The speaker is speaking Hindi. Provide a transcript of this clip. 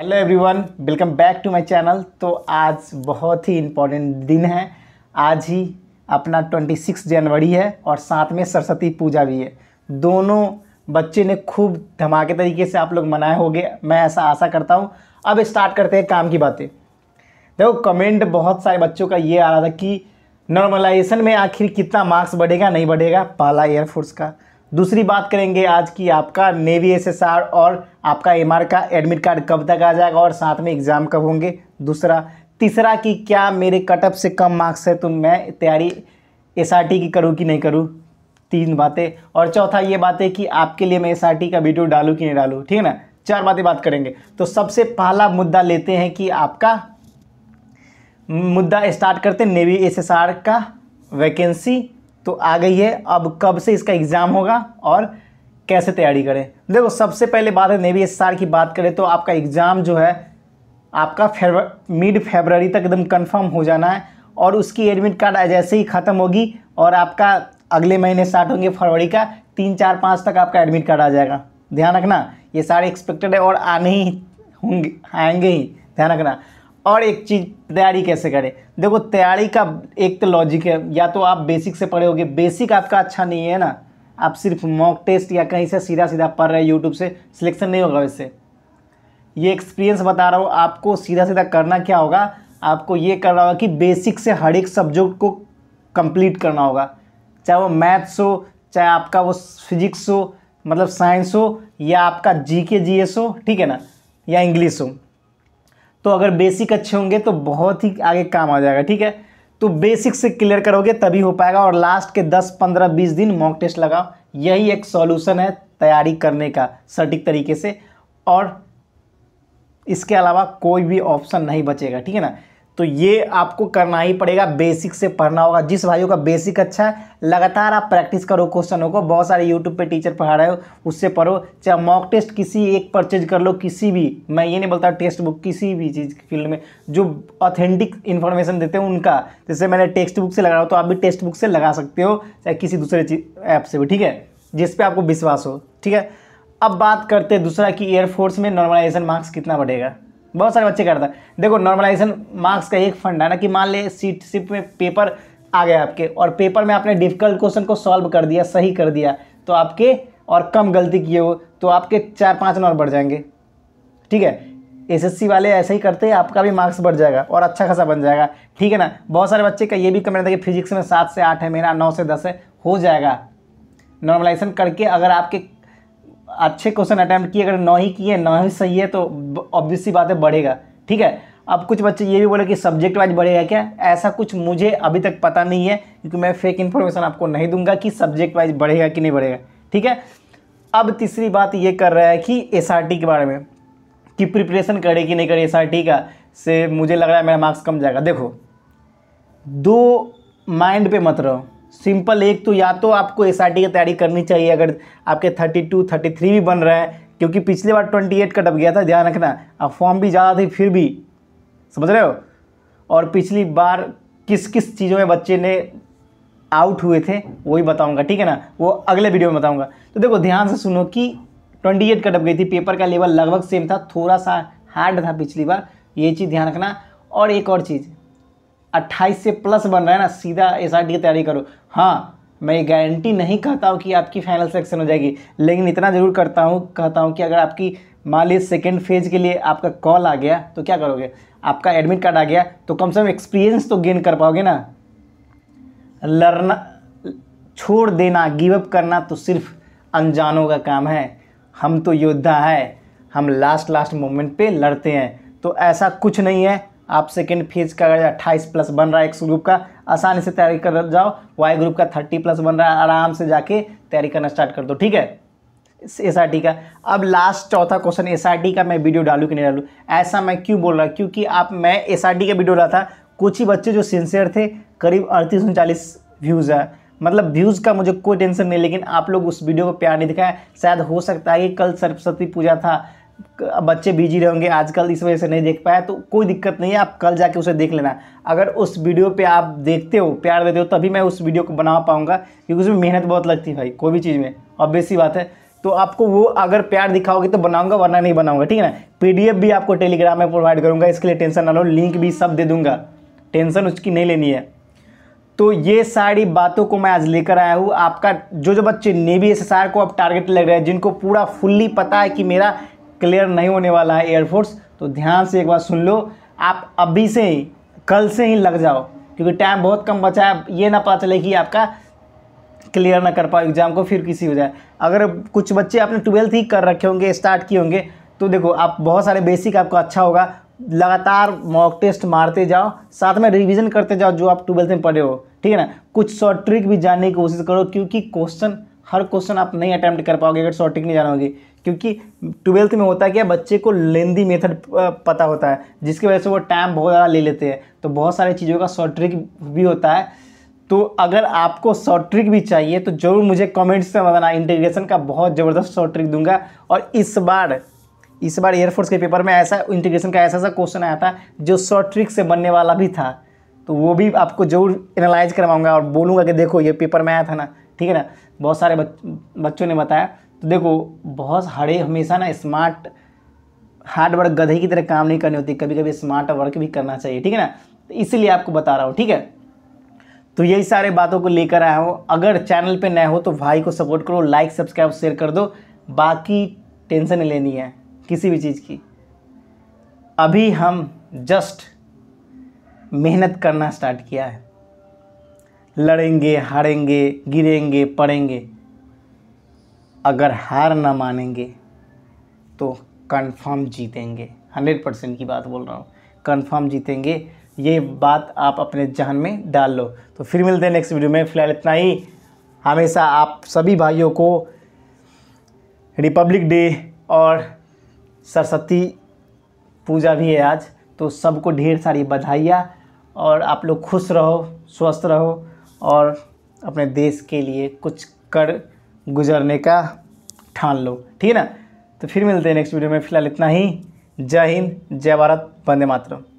hello everyone welcome back to my channel तो आज बहुत ही इम्पोर्टेंट दिन है आज ही अपना 26 जनवरी है और साथ में सरस्वती पूजा भी है दोनों बच्चे ने खूब धमाके तरीके से आप लोग मनाए होंगे मैं ऐसा आशा करता हूँ अब स्टार्ट करते हैं काम की बातें देखो कमेंट बहुत सारे बच्चों का ये आ रहा था कि नॉर्मलाइजेशन में आखिर कितना मार्क्स बढ़ेगा नहीं बढ़ेगा पहला एयरफोर्स का दूसरी बात करेंगे आज की आपका नेवी एसएसआर और आपका एमआर का एडमिट कार्ड कब तक आ जाएगा और साथ में एग्ज़ाम कब होंगे दूसरा तीसरा कि क्या मेरे कटअप से कम मार्क्स है तो मैं तैयारी एसआरटी की करूँ कि नहीं करूँ तीन बातें और चौथा ये बात है कि आपके लिए मैं एस का वीडियो डालूँ कि नहीं डालूँ ठीक है ना चार बातें बात करेंगे तो सबसे पहला मुद्दा लेते हैं कि आपका मुद्दा स्टार्ट करते हैं नेवी आर का वैकेंसी तो आ गई है अब कब से इसका एग्ज़ाम होगा और कैसे तैयारी करें देखो सबसे पहले बात है नेवी एस की बात करें तो आपका एग्ज़ाम जो है आपका फेबर मिड फेबररी तक एकदम कंफर्म हो जाना है और उसकी एडमिट कार्ड जैसे ही ख़त्म होगी और आपका अगले महीने स्टार्ट होंगे फरवरी का तीन चार पाँच तक आपका एडमिट कार्ड आ जाएगा ध्यान रखना ये सारे एक्सपेक्टेड है और आने ही होंगे आएंगे ही ध्यान रखना और एक चीज़ तैयारी कैसे करें देखो तैयारी का एक तो लॉजिक है या तो आप बेसिक से पढ़े होगे बेसिक आपका अच्छा नहीं है ना आप सिर्फ मॉक टेस्ट या कहीं से सीधा सीधा पढ़ रहे यूट्यूब से सिलेक्शन नहीं होगा वैसे ये एक्सपीरियंस बता रहा हूँ आपको सीधा सीधा करना क्या होगा आपको ये करना होगा कि बेसिक से हर एक सब्जेक्ट को कंप्लीट करना होगा चाहे वो मैथ्स हो चाहे आपका वो फिजिक्स हो मतलब साइंस हो या आपका जी के जी एस हो ठीक है ना या इंग्लिश हो तो अगर बेसिक अच्छे होंगे तो बहुत ही आगे काम आ जाएगा ठीक है तो बेसिक से क्लियर करोगे तभी हो पाएगा और लास्ट के 10 15 20 दिन मॉक टेस्ट लगाओ यही एक सॉल्यूशन है तैयारी करने का सटीक तरीके से और इसके अलावा कोई भी ऑप्शन नहीं बचेगा ठीक है ना तो ये आपको करना ही पड़ेगा बेसिक से पढ़ना होगा जिस भाइयों का बेसिक अच्छा है लगातार आप प्रैक्टिस करो क्वेश्चनों को बहुत सारे यूट्यूब पे टीचर पढ़ा रहे हो उससे पढ़ो चाहे मॉक टेस्ट किसी एक परचेज कर लो किसी भी मैं ये नहीं बोलता टेक्स्ट बुक किसी भी चीज़ की फील्ड में जो ऑथेंटिक इन्फॉर्मेशन देते हैं उनका जैसे मैंने टेक्स्ट बुक से लगा तो आप भी टेक्स्ट बुक से लगा सकते हो चाहे किसी दूसरे ऐप से भी ठीक है जिस पर आपको विश्वास हो ठीक है अब बात करते हैं दूसरा कि एयरफोर्स में नॉर्मलाइजेशन मार्क्स कितना बढ़ेगा बहुत सारे बच्चे करते हैं देखो नॉर्मलाइजेशन मार्क्स का एक फंड है ना कि मान ले सीट सिप में पेपर आ गया आपके और पेपर में आपने डिफिकल्ट क्वेश्चन को सॉल्व कर दिया सही कर दिया तो आपके और कम गलती किए हो तो आपके चार पाँच नंबर बढ़ जाएंगे ठीक है एसएससी वाले ऐसे ही करते हैं आपका भी मार्क्स बढ़ जाएगा और अच्छा खासा बन जाएगा ठीक है ना बहुत सारे बच्चे का ये भी कमेंट था कि फिजिक्स में सात से आठ है मेरा नौ से दस है हो जाएगा नॉर्मलाइजेशन करके अगर आपके अच्छे क्वेश्चन अटैम्प्ट किए अगर नौ ही किए नौ ही सही है तो ऑब्वियसली बात है बढ़ेगा ठीक है अब कुछ बच्चे ये भी बोले कि सब्जेक्ट वाइज बढ़ेगा क्या ऐसा कुछ मुझे अभी तक पता नहीं है क्योंकि मैं फेक इन्फॉर्मेशन आपको नहीं दूंगा कि सब्जेक्ट वाइज बढ़ेगा कि नहीं बढ़ेगा ठीक है अब तीसरी बात ये कर रहा है कि एस के बारे में कि प्रिपरेशन करे कि नहीं करे एस का से मुझे लग रहा है मेरा मार्क्स कम जाएगा देखो दो माइंड पे मत रहो सिंपल एक तो या तो आपको एस की तैयारी करनी चाहिए अगर आपके थर्टी टू थर्टी थ्री भी बन रहा है क्योंकि पिछले बार ट्वेंटी एट का डब गया था ध्यान रखना अब फॉर्म भी ज़्यादा थी फिर भी समझ रहे हो और पिछली बार किस किस चीज़ों में बच्चे ने आउट हुए थे वही बताऊंगा ठीक है ना वो अगले वीडियो में बताऊंगा तो देखो ध्यान से सुनो कि ट्वेंटी एट का डब गई थी पेपर का लेवल लगभग सेम था थोड़ा सा हार्ड था पिछली बार ये चीज़ ध्यान रखना और एक और चीज़ अट्ठाईस से प्लस बन रहा है ना सीधा एस की तैयारी करो हाँ मैं ये गारंटी नहीं कहता हूँ कि आपकी फाइनल सेक्शन हो जाएगी लेकिन इतना ज़रूर करता हूँ कहता हूँ कि अगर आपकी मान लीजिए सेकेंड फेज के लिए आपका कॉल आ गया तो क्या करोगे आपका एडमिट कार्ड आ गया तो कम से कम एक्सपीरियंस तो गेन कर पाओगे ना लड़ना छोड़ देना गिवअप करना तो सिर्फ अनजानों का काम है हम तो योद्धा है हम लास्ट लास्ट मोमेंट पे लड़ते हैं तो ऐसा कुछ नहीं है आप सेकेंड फेज का अगर अट्ठाईस प्लस बन रहा है एक्स ग्रुप का आसानी से तैयारी कर जाओ वाई ग्रुप का थर्टी प्लस बन रहा है आराम से जाके तैयारी करना स्टार्ट कर दो ठीक है एस आर टी का अब लास्ट चौथा क्वेश्चन एस आर टी का मैं वीडियो डालूँ कि नहीं डालू ऐसा मैं क्यों बोल रहा हूँ क्योंकि आप मैं एस आर टी का वीडियो डाला था कुछ ही बच्चे जो सिंसियर थे करीब अड़तीस उनचालीस व्यूज़ है मतलब व्यूज़ का मुझे कोई टेंशन नहीं लेकिन आप लोग उस वीडियो को प्यार नहीं दिखाया शायद हो सकता है कि कल सरस्वती पूजा था बच्चे बिजी रहेंगे आजकल इस वजह से नहीं देख पाया तो कोई दिक्कत नहीं है आप कल जाके उसे देख लेना अगर उस वीडियो पे आप देखते हो प्यार देते हो तभी मैं उस वीडियो को बना पाऊंगा क्योंकि उसमें मेहनत बहुत लगती है भाई कोई भी चीज़ में अब बेसी बात है तो आपको वो अगर प्यार दिखाओगे तो बनाऊंगा वरना नहीं बनाऊंगा ठीक है ना पी भी आपको टेलीग्राम में प्रोवाइड करूंगा इसके लिए टेंशन ना लो लिंक भी सब दे दूँगा टेंशन उसकी नहीं लेनी है तो ये सारी बातों को मैं आज लेकर आया हूँ आपका जो जो बच्चे नेवी एस को अब टारगेट लग रहे हैं जिनको पूरा फुल्ली पता है कि मेरा क्लियर नहीं होने वाला है एयरफोर्स तो ध्यान से एक बार सुन लो आप अभी से ही कल से ही लग जाओ क्योंकि टाइम बहुत कम बचा है ये ना पता चले कि आपका क्लियर ना कर पाओ एग्ज़ाम को फिर किसी हो जाए अगर कुछ बच्चे आपने ट्वेल्थ ही कर रखे होंगे स्टार्ट किए होंगे तो देखो आप बहुत सारे बेसिक आपको अच्छा होगा लगातार मॉक टेस्ट मारते जाओ साथ में रिवीजन करते जाओ जो आप ट्वेल्थ में पढ़े हो ठीक है ना कुछ शॉर्ट ट्रिक भी जानने की कोशिश करो क्योंकि क्वेश्चन हर क्वेश्चन आप नहीं अटैम्प्ट कर पाओगे अगर शॉर्ट ट्रिक नहीं जानोगे क्योंकि ट्वेल्थ में होता है क्या बच्चे को लेंदी मेथड पता होता है जिसकी वजह से वो टाइम बहुत ज़्यादा ले लेते हैं तो बहुत सारी चीज़ों का शॉर्ट ट्रिक भी होता है तो अगर आपको शॉर्ट ट्रिक भी चाहिए तो ज़रूर मुझे कमेंट्स में बताना इंटीग्रेशन का बहुत ज़बरदस्त शॉर्ट ट्रिक दूंगा और इस बार इस बार एयरफोर्स के पेपर में ऐसा इंटीग्रेशन का ऐसा ऐसा क्वेश्चन आया था जो शॉर्ट ट्रिक से बनने वाला भी था तो वो भी आपको जरूर एनालाइज करवाऊंगा और बोलूँगा कि देखो ये पेपर में आया था ना ठीक है ना बहुत सारे बच, बच्चों ने बताया तो देखो बहुत हड़े हमेशा ना स्मार्ट हार्ड वर्क गधे की तरह काम नहीं करनी होती कभी कभी स्मार्ट वर्क भी करना चाहिए ठीक है ना तो इसीलिए आपको बता रहा हूँ ठीक है तो यही सारे बातों को लेकर आया हूँ अगर चैनल पे नए हो तो भाई को सपोर्ट करो लाइक सब्सक्राइब शेयर कर दो बाकी टेंशन नहीं लेनी है किसी भी चीज़ की अभी हम जस्ट मेहनत करना स्टार्ट किया है लड़ेंगे हारेंगे गिरेंगे पड़ेंगे अगर हार ना मानेंगे तो कंफर्म जीतेंगे हंड्रेड परसेंट की बात बोल रहा हूँ कंफर्म जीतेंगे ये बात आप अपने जहन में डाल लो तो फिर मिलते हैं नेक्स्ट वीडियो में फ़िलहाल इतना ही हमेशा आप सभी भाइयों को रिपब्लिक डे और सरस्वती पूजा भी है आज तो सबको ढेर सारी बधाइयाँ और आप लोग खुश रहो स्वस्थ रहो और अपने देश के लिए कुछ कर गुजरने का ठान लो ठीक है ना तो फिर मिलते हैं नेक्स्ट वीडियो में फिलहाल इतना ही जय हिंद जय भारत वंदे मातरम